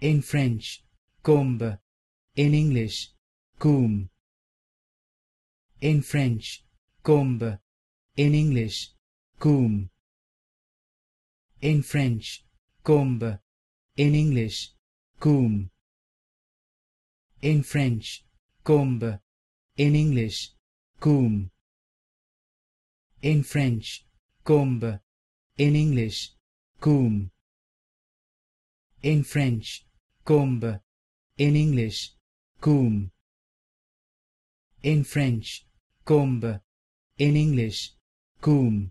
in French, combe, in English, comb. in French, combe, in English, comb. in French, combe, in English, comb. in French, combe, in English, combe, in French, combe, in English, combe in French, combe, in English, comb. in French, combe, in English, comb.